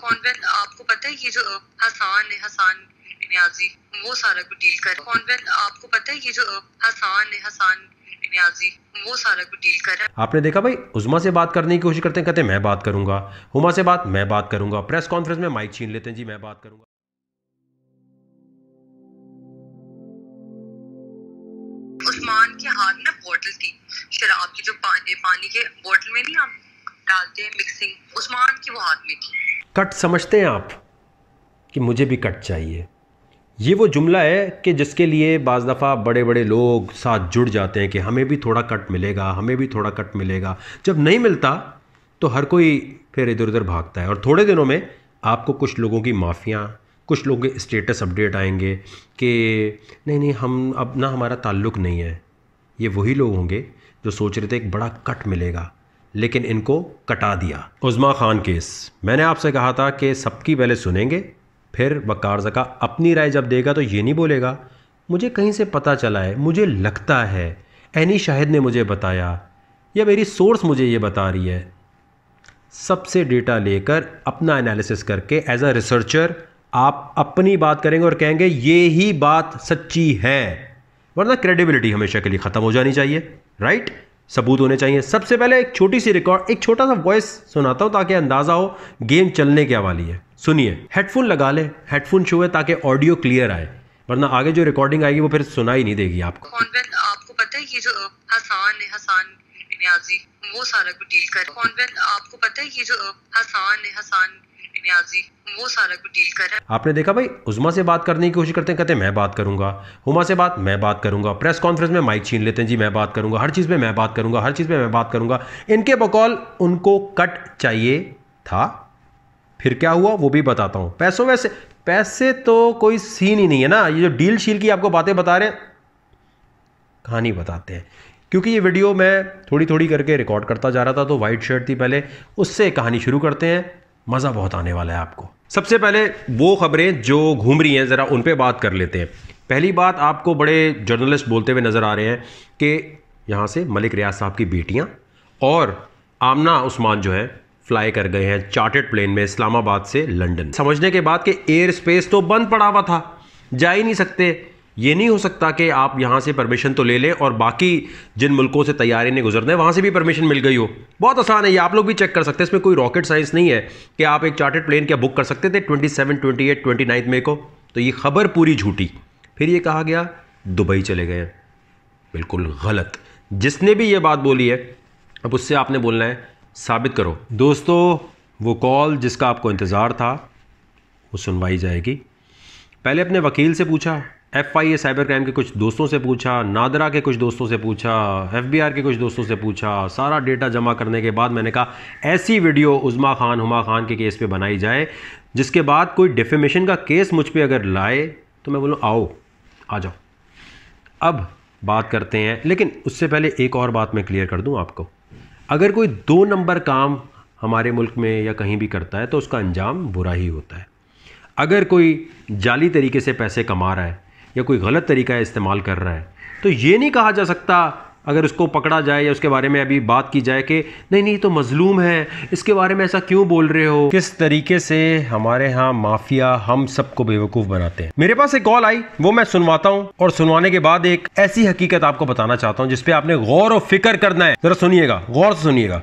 convent आपको पता है ये जो हसान है हसान न्याजी वो सारा कुछ डील कर कॉन्वेंट आपको पता है ये जो हसान है हसान वो सारा कुछ डील कर आपने देखा भाई उजमा से बात करने की कोशिश करते हैं कहते हैं मैं बात करूंगा हुमा से बात मैं बात करूंगा प्रेस कॉन्फ्रेंस में माइक छीन लेते हैं जी मैं बात करूंगा उस्मान के हाथ में बोतल थी शराब की जो पानी पानी के बोतल में नहीं हम डालते हैं मिक्सिंग उस्मान की वो हाथ में थी कट समझते हैं आप कि मुझे भी कट चाहिए ये वो जुमला है कि जिसके लिए बज़ दफ़ा बड़े बड़े लोग साथ जुड़ जाते हैं कि हमें भी थोड़ा कट मिलेगा हमें भी थोड़ा कट मिलेगा जब नहीं मिलता तो हर कोई फिर इधर उधर भागता है और थोड़े दिनों में आपको कुछ लोगों की माफ़ियाँ कुछ लोगों के स्टेटस अपडेट आएंगे कि नहीं नहीं हम अब ना हमारा ताल्लुक़ नहीं है ये वही लोग होंगे जो सोच रहे थे एक बड़ा कट मिलेगा लेकिन इनको कटा दिया उज़मा खान केस मैंने आपसे कहा था कि सबकी पहले सुनेंगे फिर वकार जका अपनी राय जब देगा तो ये नहीं बोलेगा मुझे कहीं से पता चला है मुझे लगता है एनी शाहिद ने मुझे बताया या मेरी सोर्स मुझे ये बता रही है सबसे डेटा लेकर अपना एनालिसिस करके एज अ रिसर्चर आप अपनी बात करेंगे और कहेंगे ये ही बात सच्ची है वरना क्रेडिबिलिटी हमेशा के लिए ख़त्म हो जानी चाहिए राइट सबूत होने चाहिए सबसे पहले एक छोटी सी रिकॉर्ड एक छोटा सा वॉइस सुनाता हूं ताकि अंदाजा हो गेम चलने क्या वाली है सुनिए हेडफोन लगा ले हेडफोन छुए ताकि ऑडियो क्लियर आए वरना आगे जो रिकॉर्डिंग आएगी वो फिर सुनाई नहीं देगी आपको आपको पता है ये जो हसान है हसान न्याजी वो सारा कुछ डील कर आपको पता है ये जो हसान है हसान नियाजी वो सारा कुछ डील कर रहा है आपने देखा भाई उजमा से बात करने की कोशिश करते हैं कहते मैं बात करूंगा हुमा से बात मैं बात करूंगा प्रेस कॉन्फ्रेंस में माइक छीन लेते हैं जी मैं बात करूंगा हर चीज़ में मैं बात करूंगा हर चीज़ में मैं बात करूंगा इनके बकौल उनको कट चाहिए था फिर क्या हुआ वो भी बताता हूं पैसों वैसे पैसे तो कोई सीन ही नहीं है ना ये जो डील शील की आपको बातें बता रहे हैं कहानी बताते हैं क्योंकि ये वीडियो मैं थोड़ी थोड़ी करके रिकॉर्ड करता जा रहा था तो वाइट शर्ट थी पहले उससे कहानी शुरू करते हैं मज़ा बहुत आने वाला है आपको सबसे पहले वो खबरें जो घूम रही हैं ज़रा उन पर बात कर लेते हैं पहली बात आपको बड़े जर्नलिस्ट बोलते हुए नज़र आ रहे हैं कि यहाँ से मलिक रियाज साहब की बेटियाँ और आमना उस्मान जो है फ्लाई कर गए हैं चार्टेड प्लेन में इस्लामाबाद से लंदन समझने के बाद कि एयर स्पेस तो बंद पड़ा हुआ था जा ही नहीं सकते ये नहीं हो सकता कि आप यहाँ से परमिशन तो ले लें और बाकी जिन मुल्कों से तैयारी ने गुजरना है वहाँ से भी परमिशन मिल गई हो बहुत आसान है ये आप लोग भी चेक कर सकते हैं इसमें कोई रॉकेट साइंस नहीं है कि आप एक चार्टेड प्लेन क्या बुक कर सकते थे twenty seven twenty eight twenty ninth May को तो ये खबर पूरी झूठी फिर ये कहा गया दुबई चले गए बिल्कुल गलत जिसने भी ये बात बोली है अब उससे आपने बोलना है साबित करो दोस्तों वो कॉल जिसका आपको इंतज़ार था वो सुनवाई जाएगी पहले अपने वकील से पूछा F I A cyber crime के कुछ दोस्तों से पूछा नादरा के कुछ दोस्तों से पूछा एफ बी आर के कुछ दोस्तों से पूछा सारा डेटा जमा करने के बाद मैंने कहा ऐसी वीडियो उज़मा खान हुमा खान के केस पे बनाई जाए जिसके बाद कोई डिफेमेशन का केस मुझ पर अगर लाए तो मैं बोलूँ आओ आ जाओ अब बात करते हैं लेकिन उससे पहले एक और बात मैं क्लियर कर दूँ आपको अगर कोई दो नंबर काम हमारे मुल्क में या कहीं भी करता है तो उसका अंजाम बुरा ही होता है अगर कोई जाली तरीके से पैसे कमा रहा है या कोई गलत तरीका इस्तेमाल कर रहा है तो ये नहीं कहा जा सकता अगर उसको पकड़ा जाए या उसके बारे में अभी बात की जाए कि नहीं नहीं तो मजलूम है इसके बारे में ऐसा क्यों बोल रहे हो किस तरीके से हमारे यहाँ माफिया हम सबको बेवकूफ़ बनाते हैं मेरे पास एक कॉल आई वो मैं सुनवाता हूँ और सुनवाने के बाद एक ऐसी हकीकत आपको बताना चाहता हूँ जिसपे आपने गौर और फिक्र करना है जरा सुनिएगा गौर से सुनिएगा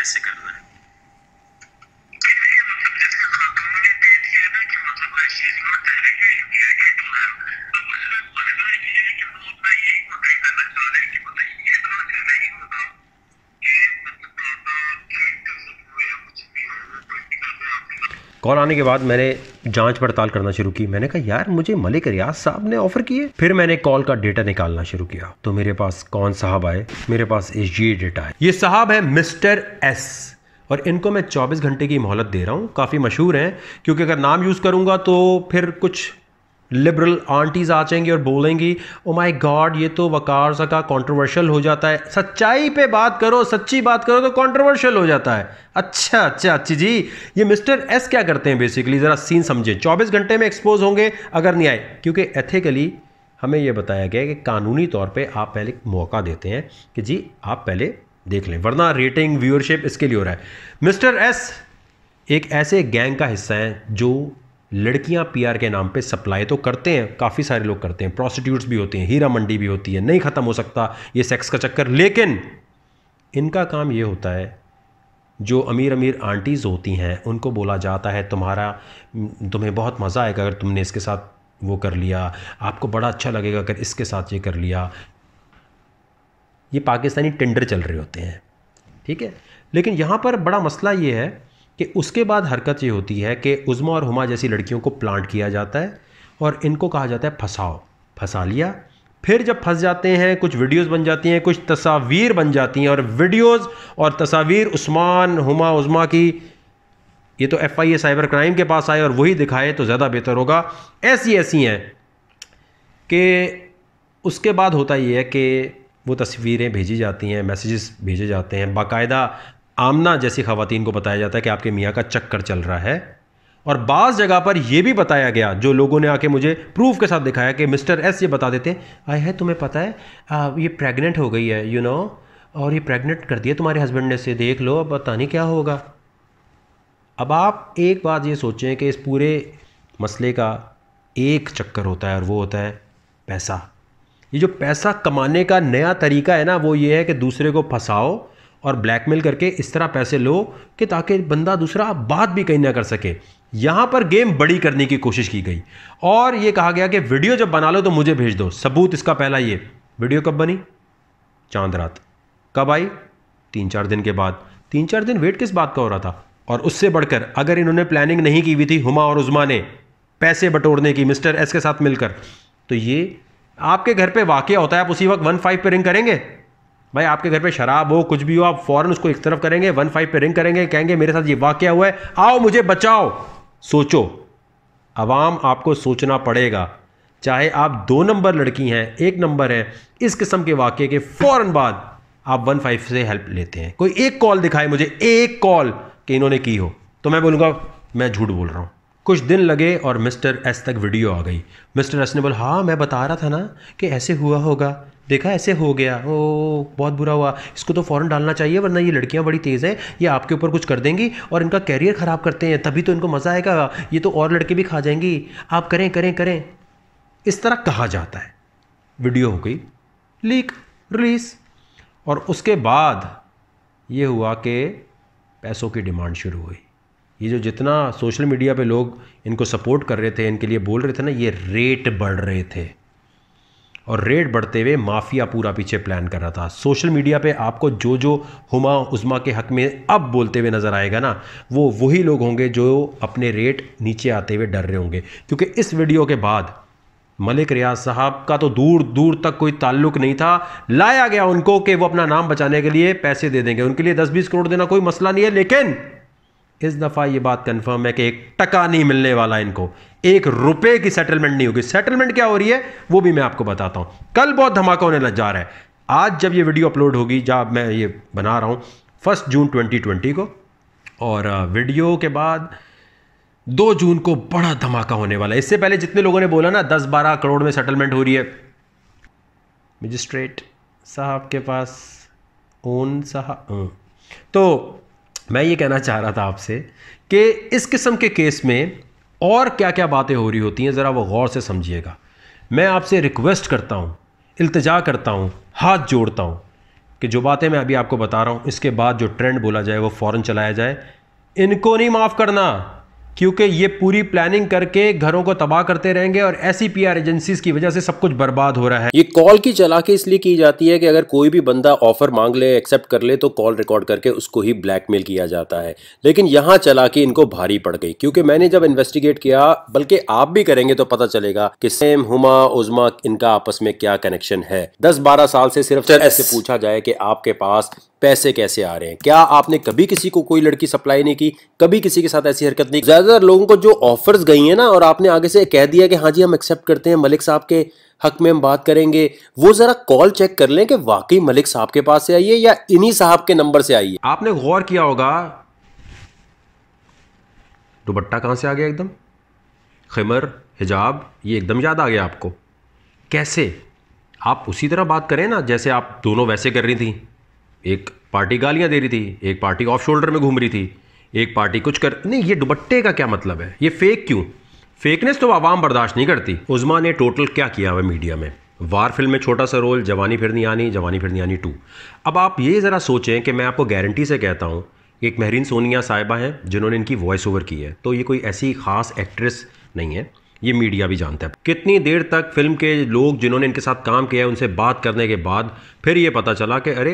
कैसे करना है कॉल आने के बाद मैंने जांच पड़ताल करना शुरू की मैंने कहा यार मुझे मलिक रियाज साहब ने ऑफर किए फिर मैंने कॉल का डेटा निकालना शुरू किया तो मेरे पास कौन साहब आए मेरे पास ये डेटा है ये साहब है मिस्टर एस और इनको मैं 24 घंटे की मोहलत दे रहा हूँ काफ़ी मशहूर हैं क्योंकि अगर नाम यूज़ करूँगा तो फिर कुछ लिबरल आंटीज आ जाएंगी और बोलेंगी ओ माय गॉड ये तो वकार सा का कंट्रोवर्शियल हो जाता है सच्चाई पे बात करो सच्ची बात करो तो कॉन्ट्रोवर्शियल हो जाता है अच्छा अच्छा अच्छी जी ये मिस्टर एस क्या करते हैं बेसिकली ज़रा सीन समझें चौबीस घंटे में एक्सपोज होंगे अगर नहीं आए क्योंकि एथिकली हमें यह बताया गया कि कानूनी तौर पर आप पहले मौका देते हैं कि जी आप पहले देख लें वरना रेटिंग व्यूअरशिप इसके लिए हो रहा है मिस्टर एस एक ऐसे गैंग का हिस्सा है जो लड़कियां पीआर के नाम पे सप्लाई तो करते हैं काफ़ी सारे लोग करते हैं प्रोस्टिट्यूट्स भी होती हैं हीरा मंडी भी होती है नहीं ख़त्म हो सकता ये सेक्स का चक्कर लेकिन इनका काम ये होता है जो अमीर अमीर आंटीज़ होती हैं उनको बोला जाता है तुम्हारा तुम्हें बहुत मज़ा आएगा अगर तुमने इसके साथ वो कर लिया आपको बड़ा अच्छा लगेगा अगर इसके साथ ये कर लिया ये पाकिस्तानी टेंडर चल रहे होते हैं ठीक है लेकिन यहाँ पर बड़ा मसला ये है कि उसके बाद हरकत ये होती है कि उज़मा और हुमा जैसी लड़कियों को प्लांट किया जाता है और इनको कहा जाता है फंसाओ फंसा लिया फिर जब फंस जाते हैं कुछ वीडियोस बन जाती हैं कुछ तस्वीर बन जाती हैं और वीडियोस और तस्वीर उस्मान हुमा उज़मा की ये तो F I A cyber crime के पास आए और वही दिखाए तो ज़्यादा बेहतर होगा ऐसी ऐसी हैं कि उसके बाद होता ये है कि वो तस्वीरें भेजी जाती हैं मैसेजेस भेजे जाते हैं बाकायदा आमना जैसी खातन को बताया जाता है कि आपके मियाँ का चक्कर चल रहा है और बाज़ जगह पर यह भी बताया गया जो लोगों ने आके मुझे प्रूफ के साथ दिखाया कि मिस्टर एस ये बता देते आए है तुम्हें पता है आ, ये प्रेग्नेंट हो गई है यू you नो know, और ये प्रेग्नेंट कर दिया तुम्हारे हस्बैंड ने से देख लो अब पता नहीं क्या होगा अब आप एक बात ये सोचें कि इस पूरे मसले का एक चक्कर होता है और वो होता है पैसा ये जो पैसा कमाने का नया तरीका है ना वो ये है कि दूसरे को फंसाओ और ब्लैकमेल करके इस तरह पैसे लो कि ताकि बंदा दूसरा बात भी कहीं ना कर सके यहाँ पर गेम बड़ी करने की कोशिश की गई और ये कहा गया कि वीडियो जब बना लो तो मुझे भेज दो सबूत इसका पहला ये वीडियो कब बनी चांद रात कब आई तीन चार दिन के बाद तीन चार दिन वेट किस बात का हो रहा था और उससे बढ़कर अगर इन्होंने प्लानिंग नहीं की हुई थी हुमा और उजमा ने पैसे बटोरने की मिस्टर एस के साथ मिलकर तो ये आपके घर पे वाक्य होता है आप उसी वक्त वन फाइव पे रिंग करेंगे भाई आपके घर पे शराब हो कुछ भी हो आप फौरन उसको एक तरफ करेंगे वन फाइव पे रिंग करेंगे कहेंगे मेरे साथ ये वाक्य हुआ है आओ मुझे बचाओ सोचो आवाम आपको सोचना पड़ेगा चाहे आप दो नंबर लड़की हैं एक नंबर हैं इस किस्म के वाक्य के फ़ौर बाद आप वन फाइव से हेल्प लेते हैं कोई एक कॉल दिखाए मुझे एक कॉल कि इन्होंने की हो तो मैं बोलूँगा मैं झूठ बोल रहा हूँ कुछ दिन लगे और मिस्टर एस तक वीडियो आ गई मिस्टर एस ने बोला हाँ मैं बता रहा था ना कि ऐसे हुआ होगा देखा ऐसे हो गया ओ बहुत बुरा हुआ इसको तो फ़ौरन डालना चाहिए वरना ये लड़कियाँ बड़ी तेज़ हैं ये आपके ऊपर कुछ कर देंगी और इनका कैरियर ख़राब करते हैं तभी तो इनको मज़ा आएगा ये तो और लड़के भी खा जाएंगी आप करें करें करें इस तरह कहा जाता है वीडियो हो गई लीक रिलीज़ और उसके बाद ये हुआ कि पैसों की डिमांड शुरू हुई ये जो जितना सोशल मीडिया पे लोग इनको सपोर्ट कर रहे थे इनके लिए बोल रहे थे ना ये रेट बढ़ रहे थे और रेट बढ़ते हुए माफिया पूरा पीछे प्लान कर रहा था सोशल मीडिया पे आपको जो जो हुमा उज़मा के हक में अब बोलते हुए नज़र आएगा ना वो वही लोग होंगे जो अपने रेट नीचे आते हुए डर रहे होंगे क्योंकि इस वीडियो के बाद मलिक रियाज साहब का तो दूर दूर तक कोई ताल्लुक नहीं था लाया गया उनको कि वो अपना नाम बचाने के लिए पैसे दे देंगे उनके लिए दस बीस करोड़ देना कोई मसला नहीं है लेकिन इस दफ़ा ये बात कंफर्म है कि एक टका नहीं मिलने वाला इनको एक रुपए की सेटलमेंट नहीं होगी सेटलमेंट क्या हो रही है वो भी मैं आपको बताता हूं कल बहुत धमाका होने लग जा रहा है आज जब ये वीडियो अपलोड होगी जब मैं ये बना रहा हूं फर्स्ट जून 2020 को और वीडियो के बाद दो जून को बड़ा धमाका होने वाला है इससे पहले जितने लोगों ने बोला ना दस बारह करोड़ में सेटलमेंट हो रही है मजिस्ट्रेट साहब के पास ओन साहब तो मैं ये कहना चाह रहा था आपसे कि इस किस्म के केस में और क्या क्या बातें हो रही होती हैं ज़रा वो गौर से समझिएगा मैं आपसे रिक्वेस्ट करता हूँ इल्तजा करता हूँ हाथ जोड़ता हूँ कि जो बातें मैं अभी आपको बता रहा हूँ इसके बाद जो ट्रेंड बोला जाए वो फ़ौर चलाया जाए इनको नहीं माफ़ करना क्योंकि ये पूरी प्लानिंग करके घरों को तबाह करते रहेंगे और ऐसी पीआर एजेंसीज की वजह से सब कुछ बर्बाद हो रहा है ये कॉल की चलाके इसलिए की जाती है कि अगर कोई भी बंदा ऑफर मांग ले एक्सेप्ट कर ले तो कॉल रिकॉर्ड करके उसको ही ब्लैकमेल किया जाता है लेकिन यहाँ चलाके इनको भारी पड़ गई क्योंकि मैंने जब इन्वेस्टिगेट किया बल्कि आप भी करेंगे तो पता चलेगा कि सेम हुमा उजमा इनका आपस में क्या कनेक्शन है दस बारह साल से सिर्फ ऐसे पूछा जाए कि आपके पास पैसे कैसे आ रहे हैं क्या आपने कभी किसी को कोई लड़की सप्लाई नहीं की कभी किसी के साथ ऐसी हरकत नहीं ज्यादा ज़्यादातर लोगों को जो ऑफर्स गई हैं ना और आपने आगे से कह दिया कि हाँ जी हम एक्सेप्ट करते हैं मलिक साहब के हक में हम बात करेंगे वो ज़रा कॉल चेक कर लें कि वाकई मलिक साहब के पास से आइए या इन्हीं साहब के नंबर से आइए आपने गौर किया होगा दुबट्टा कहाँ से आ गया एकदम खमर हिजाब ये एकदम याद आ गया आपको कैसे आप उसी तरह बात करें ना जैसे आप दोनों वैसे कर रही थी एक पार्टी गालियाँ दे रही थी एक पार्टी ऑफ शोल्डर में घूम रही थी एक पार्टी कुछ कर नहीं ये दुबट्टे का क्या मतलब है ये फेक क्यों फेकनेस तो आवाम बर्दाश्त नहीं करती उजमा ने टोटल क्या किया हुआ मीडिया में वार फिल्म में छोटा सा रोल जवानी फिर नहीं आनी जवानी फिर नहीं आनी टू अब आप ये ज़रा सोचें कि मैं आपको गारंटी से कहता हूँ एक महरीन सोनिया साहिबा हैं जिन्होंने इनकी वॉइस ओवर की है तो ये कोई ऐसी ख़ास एक्ट्रेस नहीं है ये मीडिया भी जानता है कितनी देर तक फिल्म के लोग जिन्होंने इनके साथ काम किया है उनसे बात करने के बाद फिर ये पता चला कि अरे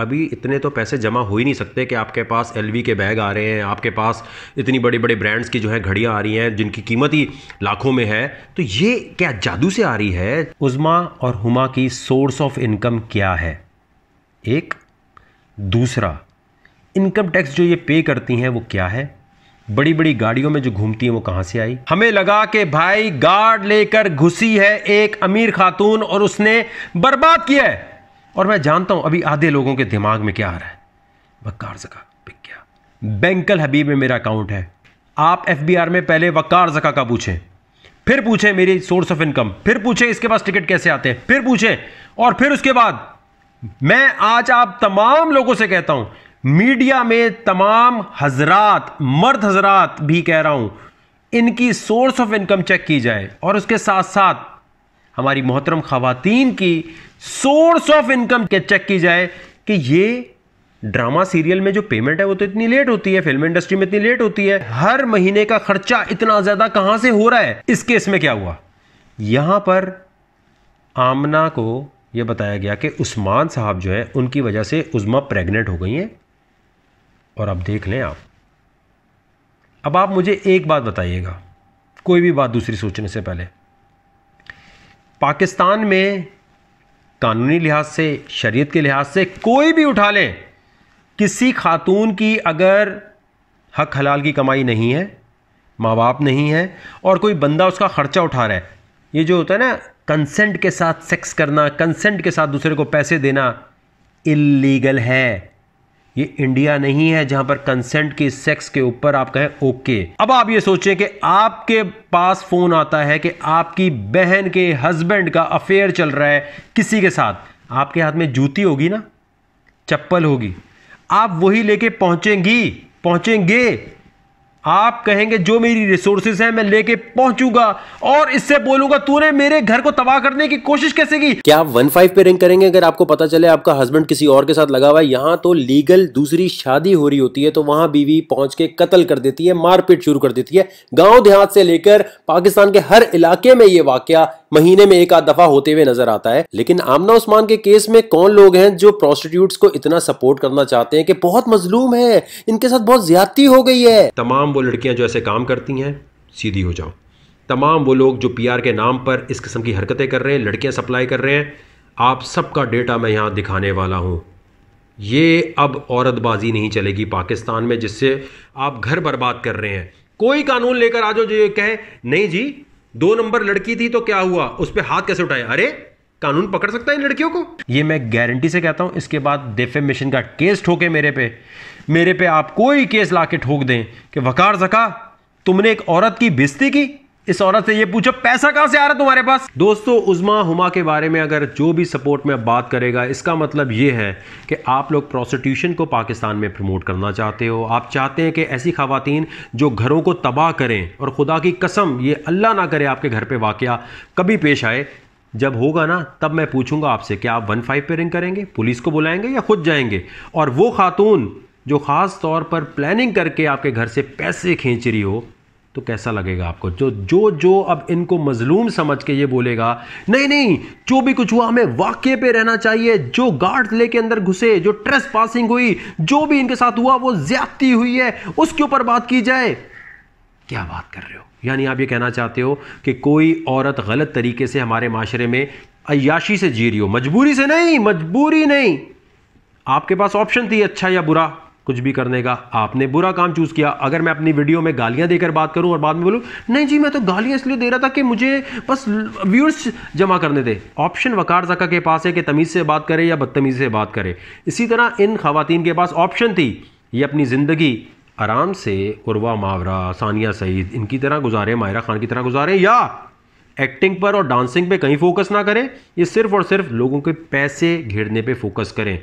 अभी इतने तो पैसे जमा हो ही नहीं सकते कि आपके पास एल के बैग आ रहे हैं आपके पास इतनी बड़े बड़े ब्रांड्स की जो है घड़ियाँ आ रही हैं जिनकी कीमत ही लाखों में है तो ये क्या जादू से आ रही है उज़मा और हुमा की सोर्स ऑफ इनकम क्या है एक दूसरा इनकम टैक्स जो ये पे करती हैं वो क्या है बड़ी बड़ी गाड़ियों में जो घूमती है वो कहाँ से आई हमें लगा कि भाई गार्ड लेकर घुसी है एक अमीर खातून और उसने बर्बाद किया है और मैं जानता हूं अभी आधे लोगों के दिमाग में क्या आ रहा है वकार जका बिक गया बैंकल हबीब में मेरा अकाउंट है आप एफ में पहले वकार जका का पूछें फिर पूछें मेरी सोर्स ऑफ इनकम फिर पूछें इसके पास टिकट कैसे आते हैं फिर पूछें और फिर उसके बाद मैं आज आप तमाम लोगों से कहता हूं मीडिया में तमाम हजरात मर्द हजरात भी कह रहा हूं इनकी सोर्स ऑफ इनकम चेक की जाए और उसके साथ साथ हमारी मोहतरम खातन की सोर्स ऑफ इनकम चेक की जाए कि ये ड्रामा सीरियल में जो पेमेंट है वो तो इतनी लेट होती है फिल्म इंडस्ट्री में इतनी लेट होती है हर महीने का खर्चा इतना ज्यादा कहां से हो रहा है इस केस में क्या हुआ यहां पर आमना को यह बताया गया कि उस्मान साहब जो है उनकी वजह से उजमा प्रेग्नेंट हो गई हैं और अब देख लें आप अब आप मुझे एक बात बताइएगा कोई भी बात दूसरी सोचने से पहले पाकिस्तान में कानूनी लिहाज से शरीयत के लिहाज से कोई भी उठा लें किसी खातून की अगर हक हलाल की कमाई नहीं है माँ बाप नहीं है और कोई बंदा उसका ख़र्चा उठा रहा है ये जो होता है ना कंसेंट के साथ सेक्स करना कंसेंट के साथ दूसरे को पैसे देना इलीगल है ये इंडिया नहीं है जहां पर कंसेंट के सेक्स के ऊपर आप कहें ओके अब आप ये सोचें कि आपके पास फोन आता है कि आपकी बहन के हस्बैंड का अफेयर चल रहा है किसी के साथ आपके हाथ में जूती होगी ना चप्पल होगी आप वही लेके पहुंचेंगी पहुंचेंगे आप कहेंगे जो मेरी रिसोर्सेज हैं मैं लेके पहुंचूंगा और इससे बोलूंगा तूने मेरे घर को तबाह करने की कोशिश कैसे की क्या आप वन फाइव पे रिंग करेंगे अगर आपको पता चले आपका हस्बैंड किसी और के साथ लगा हुआ है यहाँ तो लीगल दूसरी शादी हो रही होती है तो वहां बीवी पहुंच के कत्ल कर देती है मारपीट शुरू कर देती है गाँव देहात से लेकर पाकिस्तान के हर इलाके में ये वाक्य महीने में एक आध दफा होते हुए नजर आता है लेकिन आमना उस्मान के केस में कौन लोग हैं जो प्रोस्टिट्यूट को इतना सपोर्ट करना चाहते हैं कि बहुत मजलूम है इनके साथ बहुत ज्यादा हो गई है तमाम तमाम वो लड़कियां जो ऐसे काम करती हैं सीधी हो जाओ तमाम वो लोग जो पीआर के नाम पर इस किस्म की हरकतें कर रहे हैं लड़कियां सप्लाई कर रहे हैं आप सबका डेटा मैं यहाँ दिखाने वाला हूँ ये अब औरतबाजी नहीं चलेगी पाकिस्तान में जिससे आप घर बर्बाद कर रहे हैं कोई कानून लेकर आ जाओ जो ये कहे नहीं जी दो नंबर लड़की थी तो क्या हुआ उस पर हाथ कैसे उठाए अरे कानून पकड़ सकता है इन लड़कियों को ये मैं गारंटी से कहता हूँ इसके बाद डेफेमेशन का केस ठोके मेरे पे मेरे पे आप कोई केस ला के ठोक दें कि वकार जका तुमने एक औरत की बेस्ती की इस औरत से ये पूछो पैसा कहां से आ रहा है तुम्हारे पास दोस्तों उजमा हुमा के बारे में अगर जो भी सपोर्ट में बात करेगा इसका मतलब ये है कि आप लोग प्रोस्टिट्यूशन को पाकिस्तान में प्रमोट करना चाहते हो आप चाहते हैं कि ऐसी खातन जो घरों को तबाह करें और खुदा की कसम ये अल्लाह ना करे आपके घर पर वाक़ कभी पेश आए जब होगा ना तब मैं पूछूंगा आपसे कि आप वन फाइव पे रिंग करेंगे पुलिस को बुलाएंगे या खुद जाएंगे और वो खातून जो ख़ास तौर पर प्लानिंग करके आपके घर से पैसे खींच रही हो तो कैसा लगेगा आपको जो जो जो अब इनको मजलूम समझ के ये बोलेगा नहीं नहीं जो भी कुछ हुआ हमें वाक्य पे रहना चाहिए जो गार्ड लेके अंदर घुसे जो ट्रेस पासिंग हुई जो भी इनके साथ हुआ वो ज्यादती हुई है उसके ऊपर बात की जाए क्या बात कर रहे हो यानी आप ये कहना चाहते हो कि कोई औरत गलत तरीके से हमारे माशरे में अयाशी से जी रही हो मजबूरी से नहीं मजबूरी नहीं आपके पास ऑप्शन थी अच्छा या बुरा कुछ भी करने का आपने बुरा काम चूज़ किया अगर मैं अपनी वीडियो में गालियां देकर बात करूं और बाद में बोलूं नहीं जी मैं तो गालियां इसलिए दे रहा था कि मुझे बस व्यूअर्स जमा करने थे ऑप्शन वकार जका के पास है कि तमीज़ से बात करे या बदतमीज़ से बात करे इसी तरह इन खातन के पास ऑप्शन थी ये अपनी ज़िंदगी आराम से उर्वा मावरा सानिया सईद इनकी तरह गुजारें मायरा खान की तरह गुजारें या एक्टिंग पर और डांसिंग पे कहीं फोकस ना करें ये सिर्फ और सिर्फ लोगों के पैसे घेरने पे फोकस करें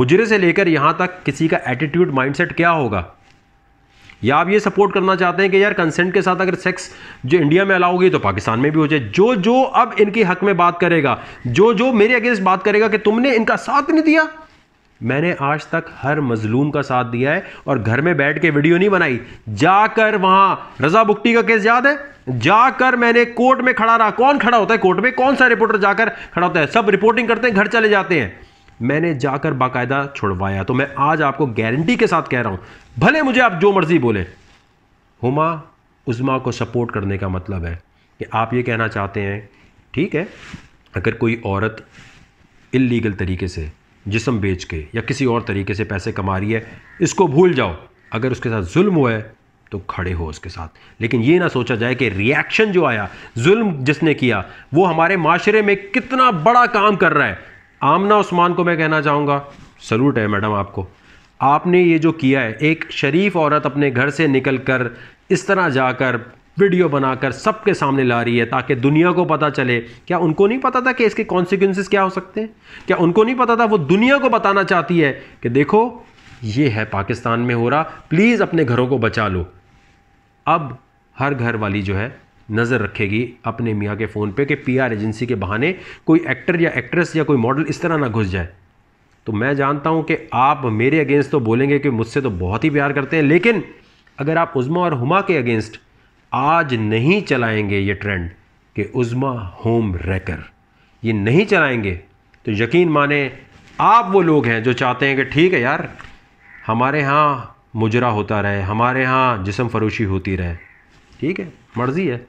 मुजरे से लेकर यहाँ तक किसी का एटीट्यूड माइंडसेट क्या होगा या आप ये सपोर्ट करना चाहते हैं कि यार कंसेंट के साथ अगर सेक्स जो इंडिया में अलाउ होगी तो पाकिस्तान में भी हो जाए जो जो अब इनके हक में बात करेगा जो जो मेरे अगेंस्ट बात करेगा कि तुमने इनका साथ नहीं दिया मैंने आज तक हर मजलूम का साथ दिया है और घर में बैठ के वीडियो नहीं बनाई जाकर वहां रजा बुक्टी का केस याद है जाकर मैंने कोर्ट में खड़ा रहा कौन खड़ा होता है कोर्ट में कौन सा रिपोर्टर जाकर खड़ा होता है सब रिपोर्टिंग करते हैं घर चले जाते हैं मैंने जाकर बाकायदा छुड़वाया तो मैं आज आपको गारंटी के साथ कह रहा हूं भले मुझे आप जो मर्जी बोले हुमा उजमा को सपोर्ट करने का मतलब है कि आप ये कहना चाहते हैं ठीक है अगर कोई औरत इलीगल तरीके से जिसम बेच के या किसी और तरीके से पैसे कमा रही है इसको भूल जाओ अगर उसके साथ जुल्म हुआ है तो खड़े हो उसके साथ लेकिन ये ना सोचा जाए कि रिएक्शन जो आया जुल्म जिसने किया वो हमारे माशरे में कितना बड़ा काम कर रहा है आमना उस्मान को मैं कहना चाहूँगा सलूट है मैडम आपको आपने ये जो किया है एक शरीफ औरत अपने घर से निकल कर इस तरह जाकर वीडियो बनाकर सबके सामने ला रही है ताकि दुनिया को पता चले क्या उनको नहीं पता था कि इसके कॉन्सिक्वेंसेस क्या हो सकते हैं क्या उनको नहीं पता था वो दुनिया को बताना चाहती है कि देखो ये है पाकिस्तान में हो रहा प्लीज़ अपने घरों को बचा लो अब हर घर वाली जो है नज़र रखेगी अपने मियाँ के फ़ोन पे कि पीआर एजेंसी के बहाने कोई एक्टर या एक्ट्रेस या कोई मॉडल इस तरह ना घुस जाए तो मैं जानता हूँ कि आप मेरे अगेंस्ट तो बोलेंगे कि मुझसे तो बहुत ही प्यार करते हैं लेकिन अगर आप उज़मा और हुमा के अगेंस्ट आज नहीं चलाएंगे ये ट्रेंड कि उज़मा होम रैकर ये नहीं चलाएंगे तो यकीन माने आप वो लोग हैं जो चाहते हैं कि ठीक है यार हमारे यहाँ मुजरा होता रहे हमारे यहाँ जिसम फरोशी होती रहे ठीक है मर्जी है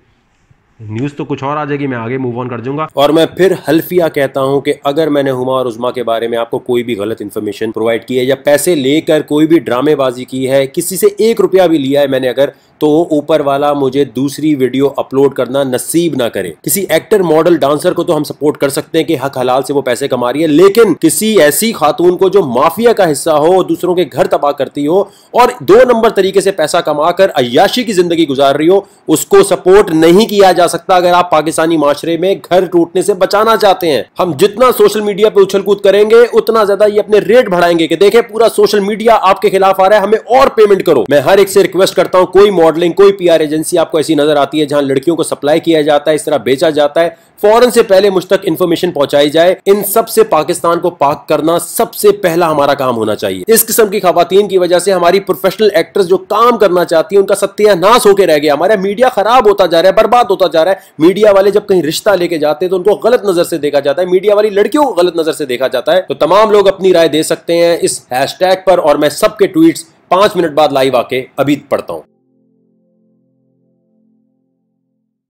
न्यूज़ तो कुछ और आ जाएगी मैं आगे मूव ऑन कर दूंगा और मैं फिर हल्फिया कहता हूं कि अगर मैंने हुमा और उजमा के बारे में आपको कोई भी गलत इन्फॉर्मेशन प्रोवाइड की है या पैसे लेकर कोई भी ड्रामेबाजी की है किसी से एक रुपया भी लिया है मैंने अगर तो ऊपर वाला मुझे दूसरी वीडियो अपलोड करना नसीब ना करे किसी एक्टर मॉडल डांसर को तो हम सपोर्ट कर सकते हैं कि हक हलाल से वो पैसे कमा रही है लेकिन किसी ऐसी खातून को जो माफिया का हिस्सा हो दूसरों के घर तबाह करती हो और दो नंबर तरीके से पैसा कमा कर अयाशी की जिंदगी गुजार रही हो उसको सपोर्ट नहीं किया जा सकता अगर आप पाकिस्तानी माशरे में घर टूटने से बचाना चाहते हैं हम जितना सोशल मीडिया पर उछल कूद करेंगे उतना ज्यादा ये अपने रेट बढ़ाएंगे कि देखें पूरा सोशल मीडिया आपके खिलाफ आ रहा है हमें और पेमेंट करो मैं हर एक से रिक्वेस्ट करता हूं कोई मॉडलिंग कोई पीआर एजेंसी आपको ऐसी नजर आती है जहां लड़कियों को सप्लाई किया जाता है इस तरह बेचा जाता है फौरन से पहले मुझ तक इन्फॉर्मेशन पहुंचाई जाए इन सब से पाकिस्तान को पाक करना सबसे पहला हमारा काम होना चाहिए इस किस्म की खातन की वजह से हमारी प्रोफेशनल एक्ट्रेस जो काम करना चाहती है उनका सत्यानाश होकर रह गया हमारा मीडिया खराब होता जा रहा है बर्बाद होता जा रहा है मीडिया वाले जब कहीं रिश्ता लेके जाते हैं तो उनको गलत नजर से देखा जाता है मीडिया वाली लड़कियों को गलत नजर से देखा जाता है तो तमाम लोग अपनी राय दे सकते हैं इस हैश पर और मैं सबके ट्वीट पांच मिनट बाद लाइव आके अभी पढ़ता हूँ